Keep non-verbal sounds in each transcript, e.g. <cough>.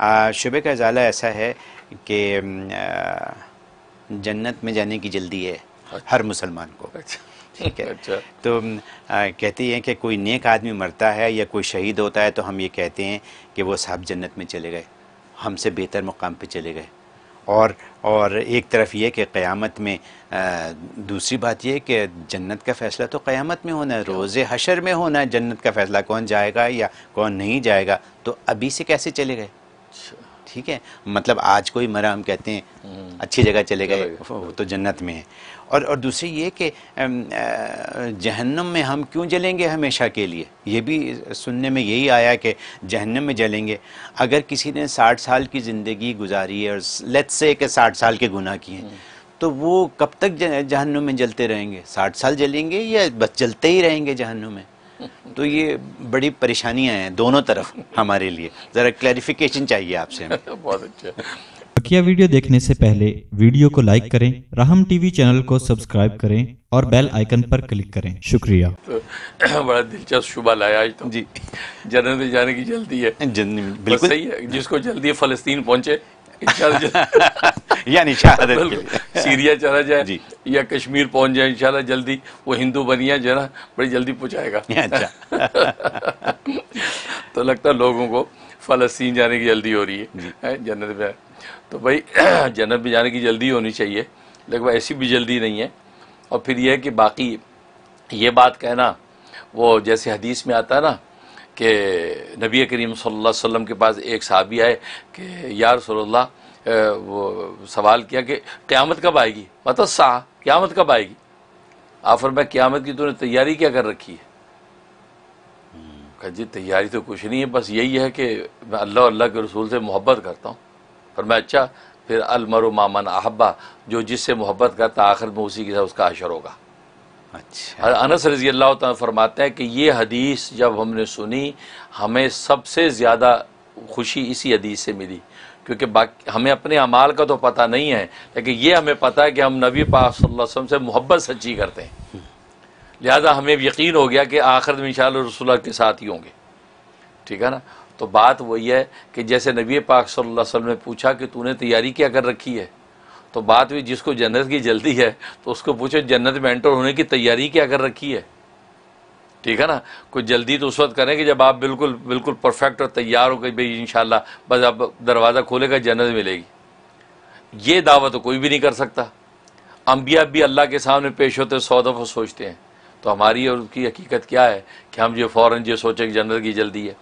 शुबे का अजाला ऐसा है कि जन्नत में जाने की जल्दी है अच्छा। हर मुसलमान को अच्छा। ठीक है <laughs> अच्छा। तो कहती हैं कि कोई नेक आदमी मरता है या कोई शहीद होता है तो हम ये कहते हैं कि वो साहब जन्नत में चले गए हमसे बेहतर मुकाम पे चले गए और और एक तरफ ये कि क़यामत में आ, दूसरी बात यह कि जन्नत का फ़ैसला तो क़यामत में होना है रोज़ हशर में होना है जन्नत का फ़ैसला कौन जाएगा या कौन नहीं जाएगा तो अभी से कैसे चले गए ठीक है मतलब आज कोई मरा हम कहते हैं हम्म। अच्छी जगह चले गए वो तो जन्नत में है और और दूसरी ये कि जहन्नम में हम क्यों जलेंगे हमेशा के लिए ये भी सुनने में यही आया कि जहन्नम में जलेंगे अगर किसी ने साठ साल की ज़िंदगी गुजारी है और लेट्स से कि साठ साल के गुनाह किए हम्म। तो वो कब तक जहन्नम में जलते रहेंगे साठ साल जलेंगे या बस जलते ही रहेंगे जहन्नम में तो ये बड़ी परेशानियां हैं दोनों तरफ हमारे लिए ज़रा क्लैरिफिकेशन चाहिए आपसे <laughs> बहुत अच्छा बकिया वीडियो देखने से पहले वीडियो को लाइक करें राहम टीवी चैनल को सब्सक्राइब करें और बेल आइकन पर क्लिक करें शुक्रिया तो <clears throat> बड़ा दिलचस्प शुभ लाया आज तो जी जन्नत जाने की जल्दी है जल्दी बिल्कुल सही है जिसको जल्दी फलस्तीन पहुंचे <laughs> यानी शहादत के लिए सीरिया चला जाए या कश्मीर पहुंच जाए इंशाल्लाह जल्दी वो हिंदू बनिया जो ना बड़ी जल्दी पहुंचाएगा <laughs> अच्छा <laughs> तो लगता है लोगों को फलस्तीन जाने की जल्दी हो रही है जन्नत में तो भाई <clears throat> जन्नत में जाने की जल्दी होनी चाहिए लगभग ऐसी भी जल्दी नहीं है और फिर यह है कि बाकी ये बात कहना वो जैसे हदीस में आता है ना कि नबी करीम सल्लल्लाहु अलैहि वसल्लम के पास एक साहबी आए कि यार सल्लल्लाह वो सवाल किया कि क़्यामत कब आएगी मतलब साह क़्यामत कब आएगी आफर में क़्यामत की तूने तैयारी क्या कर रखी है कहा जी तैयारी तो कुछ नहीं है बस यही है कि मैं अल्लाह अल्लाह के रसूल से मोहब्बत करता हूँ पर मैं अच्छा फिर अलमर मामन अहबा जो जिससे मोहब्बत करता आखिर में उसी के साथ उसका अशर होगा अच्छा अनस रजी अल्लाह तह फरमाते हैं कि ये हदीस जब हमने सुनी हमें सबसे ज़्यादा खुशी इसी हदीस से मिली क्योंकि बाकी हमें अपने अमाल का तो पता नहीं है लेकिन ये हमें पता है कि हम नबी पाक वसल्लम से मोहब्बत सच्ची करते हैं लिहाजा हमें यकीन हो गया कि आखिर में इन रसुल्ला के साथ ही होंगे ठीक है ना तो बात वही है कि जैसे नबी पाक सल्लल्लाहु अलैहि वसल्लम ने पूछा कि तूने तैयारी क्या कर रखी है तो बात भी जिसको जन्नत की जल्दी है तो उसको पूछो जन्नत में एंटर होने की तैयारी क्या कर रखी है ठीक है ना कुछ जल्दी तो उस वक्त करें कि जब आप बिल्कुल बिल्कुल परफेक्ट और तैयार हो गए भाई इन बस आप दरवाज़ा खोलेगा जन्नत मिलेगी ये दावा तो कोई भी नहीं कर सकता अम्बिया भी अल्लाह के सामने पेश होते सौ दफ़ा सोचते हैं तो हमारी और उसकी हकीकत क्या है कि हम जो फ़ौर जो सोचें कि जन्नत की जल्दी है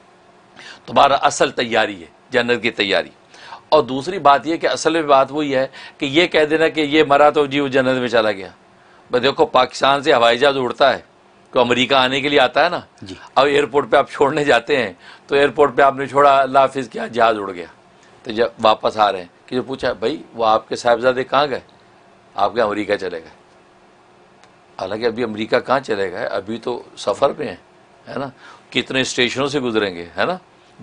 तुम्हारा असल तैयारी है जन्नत की तैयारी और दूसरी बात यह कि असल में बात वही है कि ये कह देना कि ये मरा तो जी वो जन्नत में चला गया भाई देखो पाकिस्तान से हवाई जहाज़ उड़ता है तो अमेरिका आने के लिए आता है ना जी अब एयरपोर्ट पे आप छोड़ने जाते हैं तो एयरपोर्ट पे आपने छोड़ा हाफिज़ किया जहाज़ उड़ गया तो जब वापस आ रहे हैं कि जो पूछा भाई वो आपके साहबजादे कहाँ गए आपके अमेरिका चले गए हालांकि अभी अमेरिका कहाँ चले गए अभी तो सफ़र पे हैं है ना कितने स्टेशनों से गुजरेंगे है ना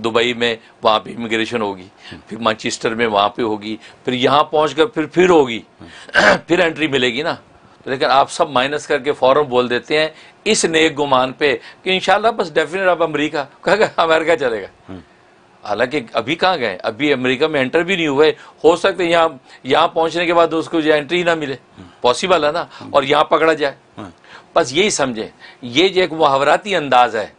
दुबई में वहाँ पे इमिग्रेशन होगी फिर मानचेस्टर में वहाँ पे होगी फिर यहाँ पहुँच फिर फिर होगी <clears throat> फिर एंट्री मिलेगी ना लेकिन आप सब माइनस करके फ़ौरन बोल देते हैं इस नेक गुमान पे कि इन बस डेफिनेट अब अमेरिका कहेगा अमेरिका चलेगा हम्म। हालांकि अभी कहाँ गए अभी अमेरिका में एंटर भी नहीं हुए हो सकते यहाँ यहाँ पहुँचने के बाद उसको एंट्री ना मिले हम्म। पॉसिबल है ना हम्म। और यहाँ पकड़ा जाए बस यही समझें ये जो एक मुहावराती अंदाज है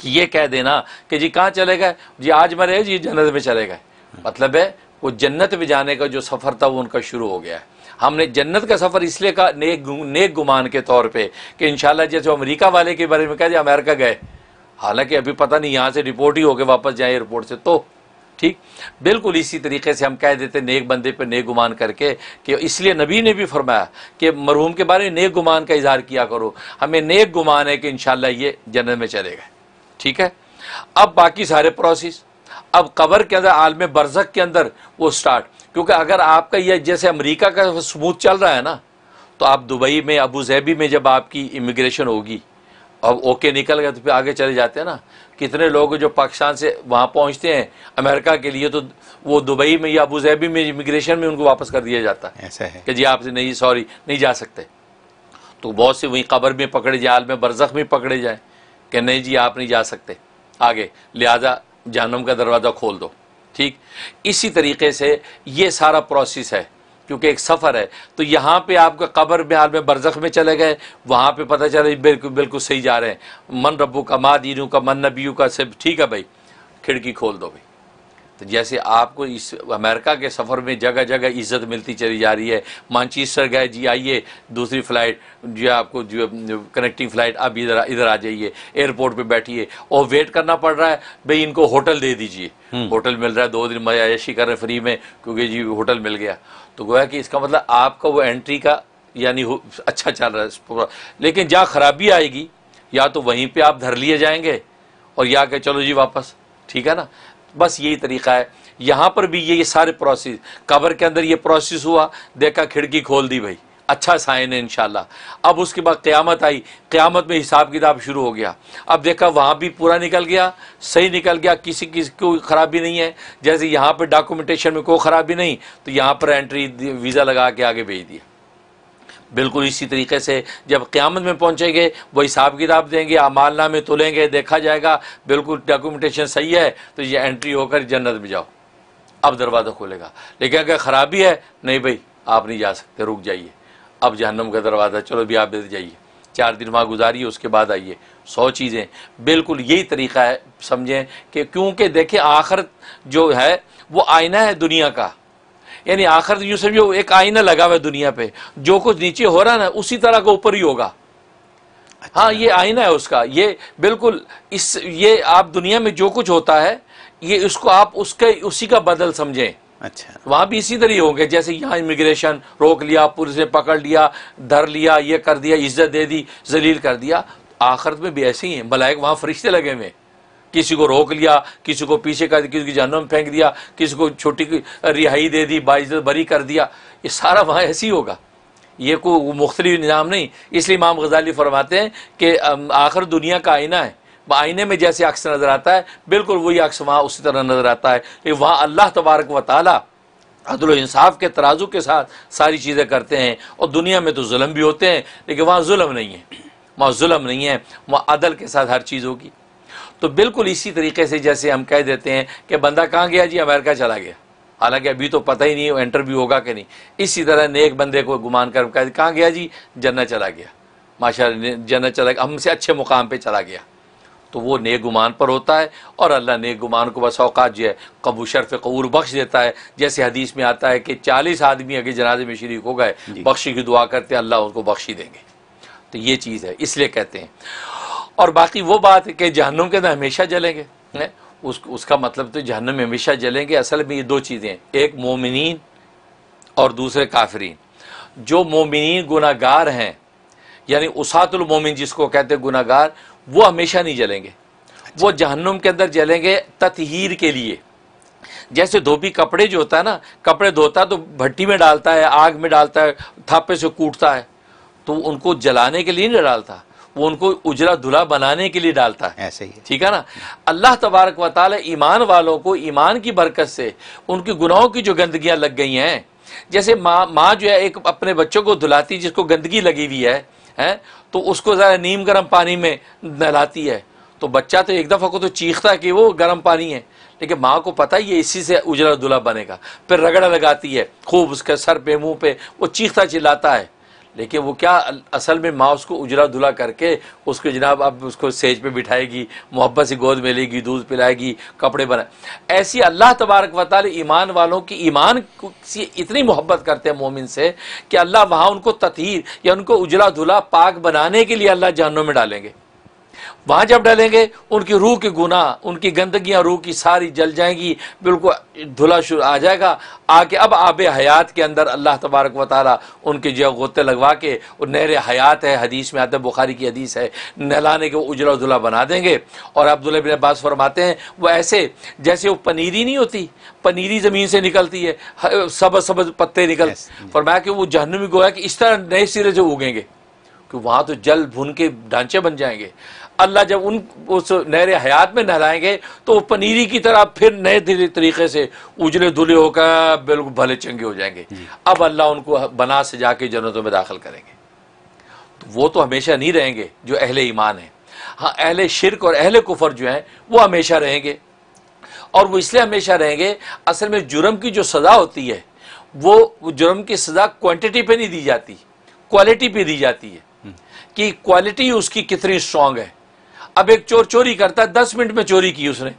कि ये कह देना कि जी कहाँ चले गए जी आज मरे जी जन्नत में चले गए मतलब है वो जन्नत में जाने का जो सफ़र था वो उनका शुरू हो गया है हमने जन्नत का सफ़र इसलिए कहा नेक नेक गुमान के तौर पर कि इन जैसे अमरीका वाले के बारे में कहा जाए अमेरिका गए हालांकि अभी पता नहीं यहाँ से रिपोर्ट ही होकर वापस जाए एयरपोर्ट से तो ठीक बिल्कुल इसी तरीके से हम कह देते नेक बंदे पे नेक गुमान करके कि इसलिए नबी ने भी फरमाया कि मरहूम के बारे में नेक गुमान का इजहार किया करो हमें नेक गुमान है कि इन ये जन्नत में चले गए ठीक है अब बाकी सारे प्रोसेस अब कबर के अंदर आलम बरसक के अंदर वो स्टार्ट क्योंकि अगर आपका यह जैसे अमेरिका का सबूत चल रहा है ना तो आप दुबई में अबू धाबी में जब आपकी इमिग्रेशन होगी अब ओके निकल गए तो फिर आगे चले जाते हैं ना कितने लोग जो पाकिस्तान से वहाँ पहुँचते हैं अमेरिका के लिए तो वो दुबई में या अबू धाबी में इमिग्रेशन में उनको वापस कर दिया जाता है ऐसा है कि जी आपसे नहीं सॉरी नहीं जा सकते तो बहुत से वहीं कबर में पकड़े जाए आलम बरसक में पकड़े जाएँ कि नहीं जी आप नहीं जा सकते आगे लिहाजा जानम का दरवाज़ा खोल दो ठीक इसी तरीके से ये सारा प्रोसेस है क्योंकि एक सफ़र है तो यहाँ पे आपका कब्र बिहार में बरजख में चले गए वहाँ पे पता चले बिल्कुल बिल्कुल सही जा रहे हैं मन रबू का माँ दीनू का मन नबीयू का सब ठीक है भाई खिड़की खोल दो भाई तो जैसे आपको इस अमेरिका के सफ़र में जगह जगह इज्जत मिलती चली जा रही है मानचेस्टर गए जी आइए दूसरी फ़्लाइट जो आपको जो कनेक्टिंग फ़्लाइट अब इधर इधर आ जाइए एयरपोर्ट पे बैठिए और वेट करना पड़ रहा है भाई इनको होटल दे दीजिए हम्म। होटल मिल रहा है दो दिन मजा ऐशी कर रहे फ्री में क्योंकि जी होटल मिल गया तो गोया कि इसका मतलब आपका वो एंट्री का यानी अच्छा चल रहा है लेकिन जहाँ ख़राबी आएगी या तो वहीं पर आप धर लिए जाएंगे और या के चलो जी वापस ठीक है ना बस यही तरीका है यहाँ पर भी ये ये सारे प्रोसेस कवर के अंदर ये प्रोसेस हुआ देखा खिड़की खोल दी भाई अच्छा साइन है इनशाला अब उसके बाद क़्यामत आई क़्यामत में हिसाब किताब शुरू हो गया अब देखा वहाँ भी पूरा निकल गया सही निकल गया किसी किसी कोई ख़राबी नहीं है जैसे यहाँ पर डॉक्यूमेंटेशन में कोई ख़राबी नहीं तो यहाँ पर एंट्री वीज़ा लगा के आगे भेज दिया बिल्कुल इसी तरीके से जब क़्यामत में पहुँचेंगे वही हिसाब किताब देंगे अमाल नामे तुलेंगे देखा जाएगा बिल्कुल डॉक्यूमेंटेशन सही है तो ये एंट्री होकर जन्नत में जाओ अब दरवाज़ा खोलेगा लेकिन अगर ख़राबी है नहीं भाई आप नहीं जा सकते रुक जाइए अब जहन्नम का दरवाज़ा चलो भी आप जाइए चार दिन वहाँ गुजारिए उसके बाद आइए सौ चीज़ें बिल्कुल यही तरीका है समझें कि क्योंकि देखें आखिर जो है वो आईना है दुनिया का यानी आखिर तो यूँ समझो एक आईना लगा हुआ है दुनिया पे जो कुछ नीचे हो रहा है ना उसी तरह का ऊपर ही होगा अच्छा। हाँ ये आईना है उसका ये बिल्कुल इस ये आप दुनिया में जो कुछ होता है ये उसको आप उसके उसी का बदल समझें अच्छा वहां भी इसी तरह होंगे जैसे यहाँ इमिग्रेशन रोक लिया पुलिस ने पकड़ लिया धर लिया ये कर दिया इज्जत दे दी जलील कर दिया आखिरत में भी ऐसे ही है बलायक वहाँ फरिश्ते लगे हुए हैं किसी को रोक लिया किसी को पीछे कर दिया किसी को जन्म फेंक दिया किसी को छोटी रिहाई दे दी बाइजत बरी कर दिया ये सारा वहाँ ऐसे ही होगा ये को मुख्तल निज़ाम नहीं इसलिए इमाम गजाली फरमाते हैं कि आखिर दुनिया का आईना है आईने में जैसे अक्स नज़र आता है बिल्कुल वही अक्स वहाँ उसी तरह नज़र आता है कि वहाँ अल्लाह तबारक व ताली अदलानसाफ के तराजू के साथ सारी चीज़ें करते हैं और दुनिया में तो म भी होते हैं लेकिन वहाँ म नहीं है वहाँ म नहीं है वहाँ अदल के साथ हर चीज़ होगी तो बिल्कुल इसी तरीके से जैसे हम कह देते हैं कि बंदा कहाँ गया जी अमेरिका चला गया हालांकि अभी तो पता ही नहीं है इंटरव्यू होगा कि नहीं इसी तरह नेक बंदे को गुमान कर कहाँ गया जी जन्ना चला गया माशा जन्ना चला गया हमसे अच्छे मुकाम पर चला गया तो वो नेक गुमान पर होता है और अल्लाह नेक गुमान को बस अवकात जो है कबू शर्फ कबूर बख्श देता है जैसे हदीस में आता है कि चालीस आदमी अगर जनाजे में शरीक हो गए बख्शी की दुआ करते हैं अल्लाह उनको बख्शी देंगे तो ये चीज़ है इसलिए कहते हैं और बाकी वो बात है कि जहन्नुम के अंदर हमेशा जलेंगे उस उसका मतलब तो जहनम में हमेशा जलेंगे असल में ये दो चीज़ें एक मोमिन और दूसरे काफरीन जो मोमिन गुनागार हैं यानी उसातुलमोमिन जिसको कहते हैं गुनागार वो हमेशा नहीं जलेंगे अच्छा। वो जहन्नुम के अंदर जलेंगे तथहर के लिए जैसे धोबी कपड़े जो होता है ना कपड़े धोता तो भट्टी में डालता है आग में डालता है थापे से कूटता है तो उनको जलाने के लिए नहीं डालता वो उनको उजला धुला बनाने के लिए डालता है ऐसे ही ठीक है ना अल्लाह तबारक व ताली ईमान वालों को ईमान की बरकत से उनके गुनाहों की जो गंदगियाँ लग गई हैं जैसे माँ माँ जो है एक अपने बच्चों को धुलाती जिसको गंदगी लगी हुई है हैं तो उसको ज़रा नीम गर्म पानी में नहलाती है तो बच्चा तो एक दफ़ा को तो चीखता है कि वो गर्म पानी है लेकिन माँ को पता ही है इसी से उजला धुला बनेगा फिर रगड़ा लगाती है खूब उसके सर पे मुंह पे वो चीखता चिल्लाता है लेकिन वो क्या असल में माँ उसको उजला धुला करके उसके जनाब अब उसको सेज पे बिठाएगी मोहब्बत से गोद में लेगी दूध पिलाएगी कपड़े बनाए ऐसी अल्लाह तबारक वाल ईमान वालों की ईमान से इतनी मोहब्बत करते हैं मोमिन से कि अल्लाह वहाँ उनको ततीर या उनको उजला धुला पाक बनाने के लिए अल्लाह जहनों में डालेंगे वहां जब डलेंगे उनकी रूह के गुना उनकी गंदगी रूह की सारी जल जाएंगी बिल्कुल धुला शुरू आ जाएगा आके अब आब हयात के अंदर अल्लाह तबारक वाली उनके जो गोते लगवा के और नहर हयात है हदीस में आते बुखारी की हदीस है नहलाने के उजला उजला बना देंगे और अब्दुल्ला बिन अब्बास फरमाते हैं वो ऐसे जैसे वो पनीरी नहीं होती पनीरी ज़मीन से निकलती है सबज सबज पत्ते निकल फरमाया कि वो जहनुमी गोया कि इस तरह नए सिरे से उगेंगे कि वहाँ तो जल भुन के ढांचे बन जाएंगे अल्लाह जब उन उस नहर हयात में नहलाएंगे तो वो पनीरी की तरह फिर नए तरीके से उजले धुले होकर बिल्कुल भले चंगे हो जाएंगे अब अल्लाह उनको बना से जाके जन्नतों में दाखिल करेंगे तो वो तो हमेशा नहीं रहेंगे जो अहले ईमान हैं हाँ अहले शिरक और अहले कुफर जो हैं वो हमेशा रहेंगे और वो इसलिए हमेशा रहेंगे असल में जुर्म की जो सज़ा होती है वो जुर्म की सज़ा क्वान्टिटी पर नहीं दी जाती क्वालिटी पर दी जाती है हम्म। कि क्वालिटी उसकी कितनी स्ट्रांग है अब एक चोर चोरी करता है दस मिनट में चोरी की उसने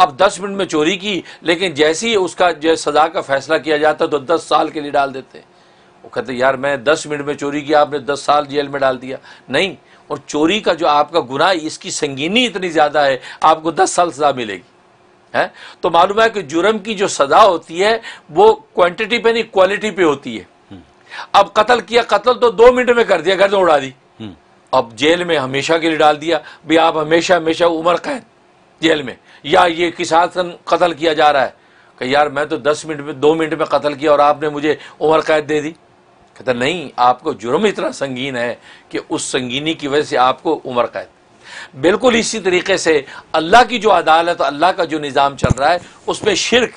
अब दस मिनट में चोरी की लेकिन जैसे ही उसका जो सजा का फैसला किया जाता तो दस साल के लिए डाल देते हैं वो कहते यार मैं दस मिनट में चोरी की आपने दस साल जेल में डाल दिया नहीं और चोरी का जो आपका गुनाह इसकी संगीनी इतनी ज़्यादा है आपको दस साल सज़ा मिलेगी है तो मालूम है कि जुर्म की जो सज़ा होती है वो क्वांटिटी पे नहीं क्वालिटी पे होती है अब कत्ल किया कत्ल तो दो मिनट में कर दिया गर्दन उड़ा दी अब जेल में हमेशा के लिए डाल दिया भाई आप हमेशा हमेशा उम्र कैद जेल में या ये किसान कत्ल किया जा रहा है कि यार मैं तो दस मिनट में दो मिनट में कत्ल किया और आपने मुझे उम्र कैद दे दी कहता नहीं आपको जुर्म इतना संगीन है कि उस संगीनी की वजह से आपको उम्र कैद बिल्कुल इसी तरीके से अल्लाह की जो अदालत अल्लाह का जो निज़ाम चल रहा है उसमें शिरक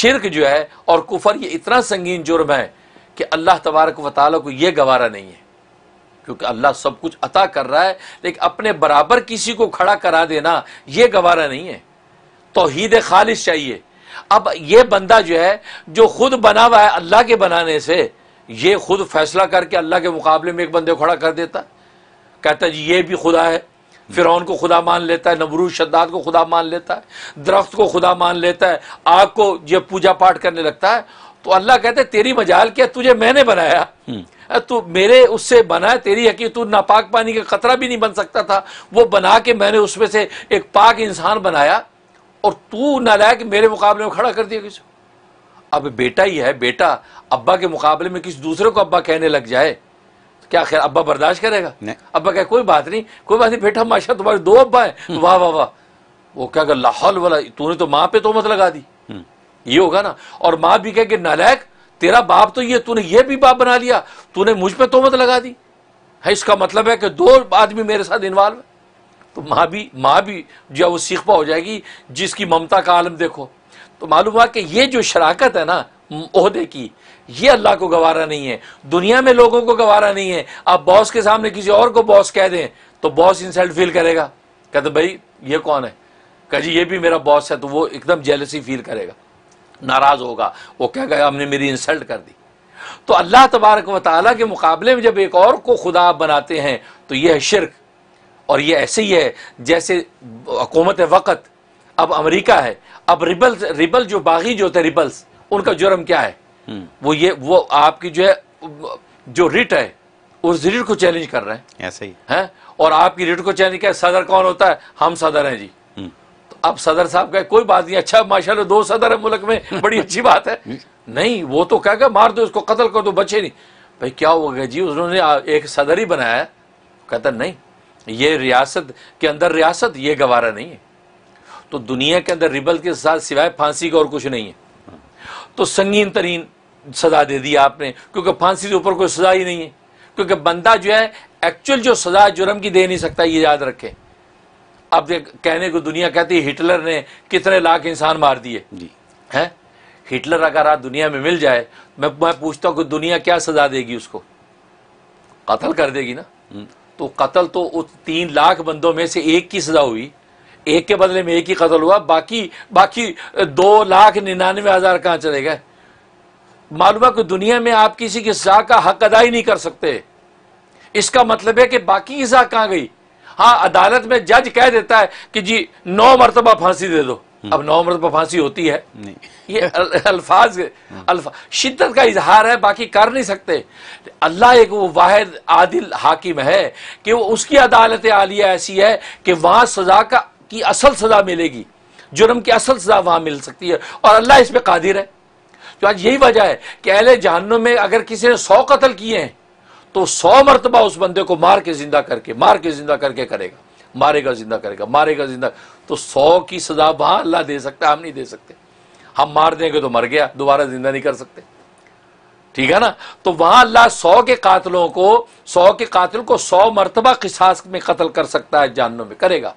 शिरक जो है और कुफर ये इतना संगीन जुर्म है कि अल्लाह तबारक वाली को ये गवारा नहीं है क्योंकि अल्लाह सब कुछ अता कर रहा है लेकिन अपने बराबर किसी को खड़ा करा देना यह गवारा नहीं है तोहीद खालिश चाहिए अब यह बंदा जो है जो खुद बना हुआ है अल्लाह के बनाने से ये खुद फैसला करके अल्लाह के मुकाबले में एक बंदे खड़ा कर देता कहता जी ये भी खुदा है फिर को खुदा मान लेता है नबरू शद्दाद को खुदा मान लेता है दरख्त को खुदा मान लेता है आग को जब पूजा पाठ करने लगता है तो अल्लाह कहते तेरी मजाल क्या तुझे मैंने बनाया हम्म। तू मेरे उससे बना तेरी तू नापाक पानी का कतरा भी नहीं बन सकता था वो बना के मैंने उसमें से एक पाक इंसान बनाया और तू नालायक मेरे मुकाबले में खड़ा कर दिया किसी अब बेटा ही है बेटा अब्बा के मुकाबले में किसी दूसरे को अब्बा कहने लग जाए तो क्या खैर अब्बा बर्दाश्त करेगा अब्बा कहे कोई बात नहीं कोई बात नहीं बेटा माशा तुम्हारे दो अब्बा है हम्म। वाह वाह वाह वो क्या कर लाहौल वाला तूने तो माँ पे तो मत लगा दी हम्म। ये होगा ना और माँ भी कहे कि नालायक तेरा बाप तो ये तूने ये भी बाप बना लिया तूने मुझ पर तोहमत लगा दी है इसका मतलब है कि दो आदमी मेरे साथ इन्वॉल्व है तो माँ भी माँ भी जो है वो सीखपा हो जाएगी जिसकी ममता का आलम देखो तो मालूम हुआ कि ये जो शराकत है ना अहदे की ये अल्लाह को गवारा नहीं है दुनिया में लोगों को गवारा नहीं है आप बॉस के सामने किसी और को बॉस कह दें तो बॉस इंसल्ट फील करेगा कहते भाई ये कौन है कह जी ये भी मेरा बॉस है तो वो एकदम जेलसी फील करेगा नाराज होगा वो क्या कहेगा हमने मेरी इंसल्ट कर दी तो अल्लाह तबारक व ताली के मुकाबले में जब एक और को खुदा बनाते हैं तो यह है शिरक और यह ऐसे ही है जैसे हकूमत वक़्त अब अमेरिका है अब रिबल्स रिबल जो बागी जो होते रिबल्स उनका जुर्म क्या है हम्म। वो ये वो आपकी जो है जो रिट है उस रिट को चैलेंज कर रहे हैं ऐसे ही है और आपकी रिट को चैलेंज किया सदर कौन होता है हम सदर हैं जी हम्म। अब सदर साहब कहे कोई बात नहीं अच्छा माशाल्लाह दो सदर है मुल्क में <laughs> बड़ी अच्छी बात है नहीं वो तो क्या मार दो इसको कत्ल कर दो बचे नहीं भाई क्या हो गया जी उन्होंने एक सदर ही बनाया कहता नहीं ये रियासत के अंदर रियासत ये गवारा नहीं है तो दुनिया के अंदर रिबल के साथ सिवाय फांसी का और कुछ नहीं है तो संगीन तरीन सजा दे दी आपने क्योंकि फांसी के ऊपर कोई सजा ही नहीं है क्योंकि बंदा जो है एक्चुअल जो सजा जुर्म की दे नहीं सकता ये याद रखें अब कहने को दुनिया कहती है हिटलर ने कितने लाख इंसान मार दिए जी हैं हिटलर अगर आज दुनिया में मिल जाए मैं मैं पूछता हूँ कि दुनिया क्या सजा देगी उसको कत्ल कर देगी ना हम्म। तो कत्ल तो उस तीन लाख बंदों में से एक की सजा हुई एक के बदले में एक ही कत्ल हुआ बाकी बाकी दो लाख निन्यानवे हज़ार कहाँ चले गए मालूम है कि दुनिया में आप किसी की सजा का हक अदा ही नहीं कर सकते इसका मतलब है कि बाकी की सजा कहाँ गई हाँ अदालत में जज कह देता है कि जी नौ मरतबा फांसी दे दो हम्म। अब नौ मरतबा फांसी होती है ये अल्फाज अल्फा शिद्दत का इजहार है बाकी कर नहीं सकते अल्लाह एक वो वाहिद आदिल हाकिम है कि वो उसकी अदालत आलिया ऐसी है कि वहां सजा का की असल सजा मिलेगी जुर्म की असल सजा वहां मिल सकती है और अल्लाह इसमें कादिर है तो आज यही वजह है कि अहले जहनम में अगर किसी ने सौ कत्ल किए हैं तो सौ मरतबा उस बंदे को मार के जिंदा करके मार के जिंदा करके करेगा मारेगा जिंदा करेगा मारेगा जिंदा तो सौ की सजा वहां अल्लाह दे सकता है हम नहीं दे सकते हम मार देंगे तो मर गया दोबारा जिंदा नहीं कर सकते ठीक है ना तो वहां अल्लाह सौ के कातलों को सौ के कातिल को सौ मरतबा किसास में कत्ल कर सकता है जानों में करेगा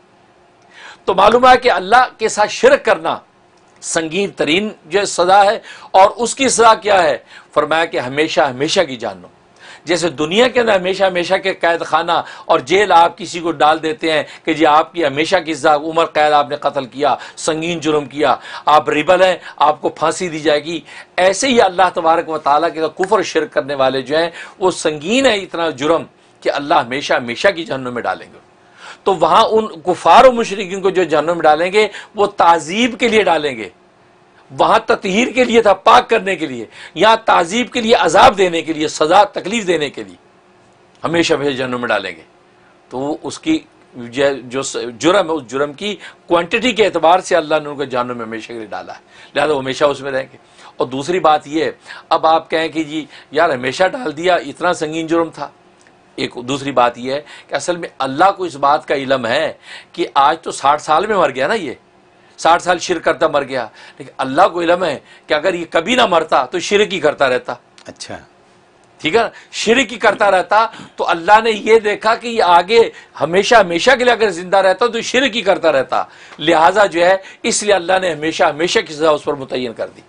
तो मालूम है कि अल्लाह के साथ शिरक करना संगीन तरीन जो सजा है और उसकी सजा क्या है फरमाया कि हमेशा हमेशा की जानो जैसे दुनिया के अंदर हमेशा हमेशा के कैद खाना और जेल आप किसी को डाल देते हैं कि जी आपकी हमेशा की उम्र कैद आपने कत्ल किया संगीन जुर्म किया आप रिबल हैं आपको फांसी दी जाएगी ऐसे ही अल्लाह तबारक व ताली के कुफर शिर करने वाले जो हैं वो संगीन है इतना जुर्म कि अल्लाह हमेशा हमेशा की जहनों में डालेंगे तो वहाँ उन कुफार और मशरकिन को जो जहनों में डालेंगे वो तहजीब के लिए डालेंगे वहाँ ततहीर के लिए था पाक करने के लिए यहाँ तहजीब के लिए अजाब देने के लिए सज़ा तकलीफ़ देने के लिए हमेशा हमेशा जन्म में डालेंगे तो उसकी जो जुर्म है उस जुर्म की क्वांटिटी के अतबार से अल्लाह ने उनको जानों में हमेशा के लिए डाला है लिहाजा हमेशा उसमें रहेंगे और दूसरी बात यह है अब आप कहें कि जी यार हमेशा डाल दिया इतना संगीन जुर्म था एक दूसरी बात यह है कि असल में अल्लाह को इस बात का इलम है कि आज तो साठ साल में मर गया ना ये साठ साल शिर करता मर गया लेकिन अल्लाह को इलम है कि अगर ये कभी ना मरता तो शिर की करता रहता अच्छा ठीक है शिर की करता रहता तो अल्लाह ने यह देखा कि ये आगे हमेशा हमेशा के लिए अगर जिंदा रहता तो शिर की करता रहता लिहाजा जो है इसलिए अल्लाह ने हमेशा हमेशा की सजा उस पर मुतयन कर दी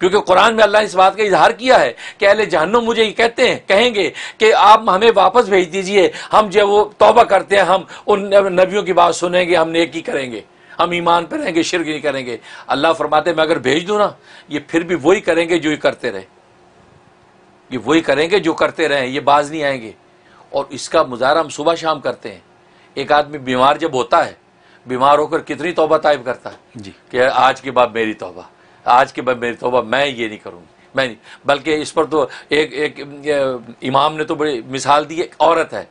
क्योंकि कुरान में अल्लाह ने इस बात का इजहार किया है कि अहले जहन्नुम मुझे ये कहते हैं कहेंगे कि आप हमें वापस भेज दीजिए हम जो वो तौबा करते हैं हम उन नबियों की बात सुनेंगे हम नेकी करेंगे हम ईमान पर रहेंगे शिरक नहीं करेंगे अल्लाह फरमाते मैं अगर भेज दूँ ना ये फिर भी वही करेंगे जो ये करते रहे ये वही करेंगे जो करते रहे ये बाज नहीं आएंगे और इसका मुजाहरा हम सुबह शाम करते हैं एक आदमी बीमार जब होता है बीमार होकर कितनी तोबा तायब करता है जी कि आज के बाद मेरी तोबा आज के बाद मेरी तोबा मैं ये नहीं करूँगी मैं नहीं बल्कि इस पर तो एक एक इमाम ने तो बड़ी मिसाल दी एक औरत है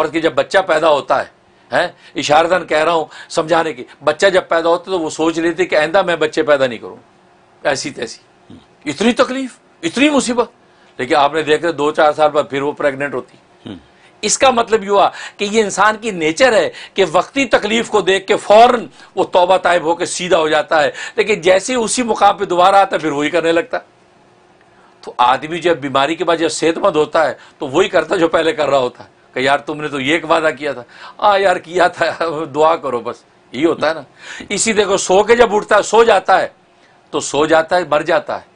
औरत के जब बच्चा पैदा होता है हैं इशारदन कह रहा हूँ समझाने की बच्चा जब पैदा होता तो वो सोच लेते कि आंदा मैं बच्चे पैदा नहीं करूँ ऐसी तैसी हम्म। इतनी तकलीफ इतनी मुसीबत लेकिन आपने देखा दो चार साल बाद फिर वो प्रेगनेंट होती हम्म। इसका मतलब ये हुआ कि यह इंसान की नेचर है कि वक्ती तकलीफ को देख के फौरन वो तोबा तायब होकर सीधा हो जाता है लेकिन जैसे ही उसी मुकाम पर दोबारा आता है फिर वही करने लगता है तो आदमी जब बीमारी के बाद जब सेहतमंद होता है तो वही करता है जो पहले कर रहा होता है कि यार तुमने तो ये वादा किया था हाँ यार किया था दुआ करो बस यही होता है ना इसी देखो सो के जब उठता है सो जाता है तो सो जाता है मर जाता है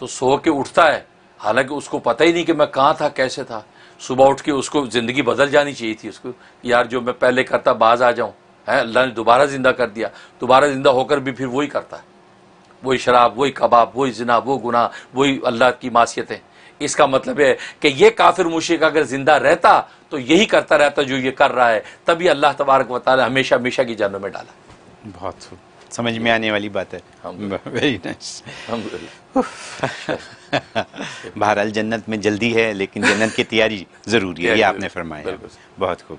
तो सो के उठता है हालांकि उसको पता ही नहीं कि मैं कहाँ था कैसे था सुबह उठ के उसको ज़िंदगी बदल जानी चाहिए थी उसको यार जो मैं पहले करता बाज आ जाऊँ है अल्लाह ने दोबारा ज़िंदा कर दिया दोबारा ज़िंदा होकर भी फिर वही करता है वही शराब वही कबाब वही जिना वो गुनाह वही अल्लाह की मासीतें इसका मतलब है कि ये काफिर मुशिक अगर ज़िंदा रहता तो यही करता रहता जो ये कर रहा है तभी अल्लाह तबारक वाले हमेशा हमेशा की जानों में डाला बहुत समझ में आने वाली बात है वेरी नाइस बहरहाल जन्नत में जल्दी है लेकिन जन्नत की तैयारी ज़रूरी है ये आपने फरमाया बहुत खूब